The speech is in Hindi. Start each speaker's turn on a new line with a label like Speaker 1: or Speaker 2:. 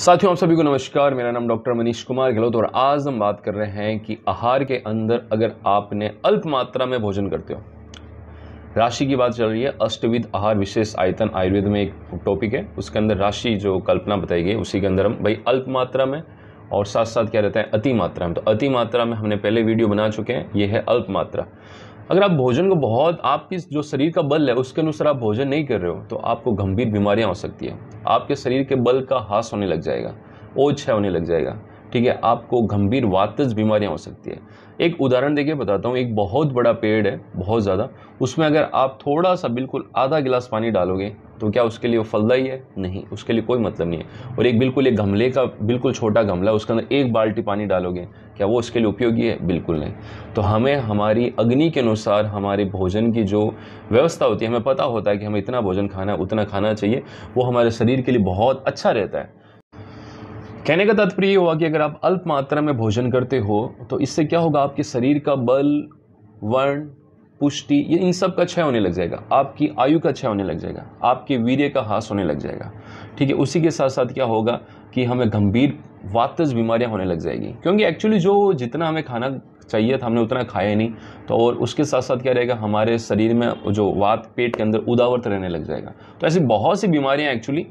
Speaker 1: साथियों आप सभी को नमस्कार मेरा नाम डॉक्टर मनीष कुमार गहलोत और आज हम बात कर रहे हैं कि आहार के अंदर अगर आपने अल्प मात्रा में भोजन करते हो राशि की बात चल रही है अष्टविद आहार विशेष आयतन आयुर्वेद में एक टॉपिक है उसके अंदर राशि जो कल्पना बताई गई उसी के अंदर हम भाई अल्प मात्रा में और साथ साथ क्या रहता है अति मात्रा में तो अति मात्रा में हमने पहले वीडियो बना चुके हैं ये है अल्प मात्रा अगर आप भोजन को बहुत आपकी जो शरीर का बल है उसके अनुसार आप भोजन नहीं कर रहे हो तो आपको गंभीर बीमारियाँ हो सकती है आपके शरीर के बल का हास होने लग जाएगा ओछ है होने लग जाएगा ठीक है आपको गंभीर वातज बीमारियां हो सकती है एक उदाहरण देखिए बताता हूँ एक बहुत बड़ा पेड़ है बहुत ज़्यादा उसमें अगर आप थोड़ा सा बिल्कुल आधा गिलास पानी डालोगे तो क्या उसके लिए वो फलदाई है नहीं उसके लिए कोई मतलब नहीं है और एक बिल्कुल एक गमले का बिल्कुल छोटा गमला उसके अंदर एक बाल्टी पानी डालोगे क्या वो उसके लिए उपयोगी है बिल्कुल नहीं तो हमें हमारी अग्नि के अनुसार हमारे भोजन की जो व्यवस्था होती है हमें पता होता है कि हमें इतना भोजन खाना है उतना खाना चाहिए वो हमारे शरीर के लिए बहुत अच्छा रहता है कहने का तात्पर्य ये हुआ कि अगर आप अल्प मात्रा में भोजन करते हो तो इससे क्या होगा आपके शरीर का बल वर्ण पुष्टि ये इन सब का क्षय होने लग जाएगा आपकी आयु का क्षय होने लग जाएगा आपके वीर्य का हास होने लग जाएगा ठीक है उसी के साथ साथ क्या होगा कि हमें गंभीर वातज बीमारियां होने लग जाएगी क्योंकि एक्चुअली जो जितना हमें खाना चाहिए था हमने उतना खाया नहीं तो और उसके साथ साथ क्या रहेगा हमारे शरीर में जो वात पेट के अंदर उदावर्त रहने लग जाएगा तो ऐसी बहुत सी बीमारियाँ एक्चुअली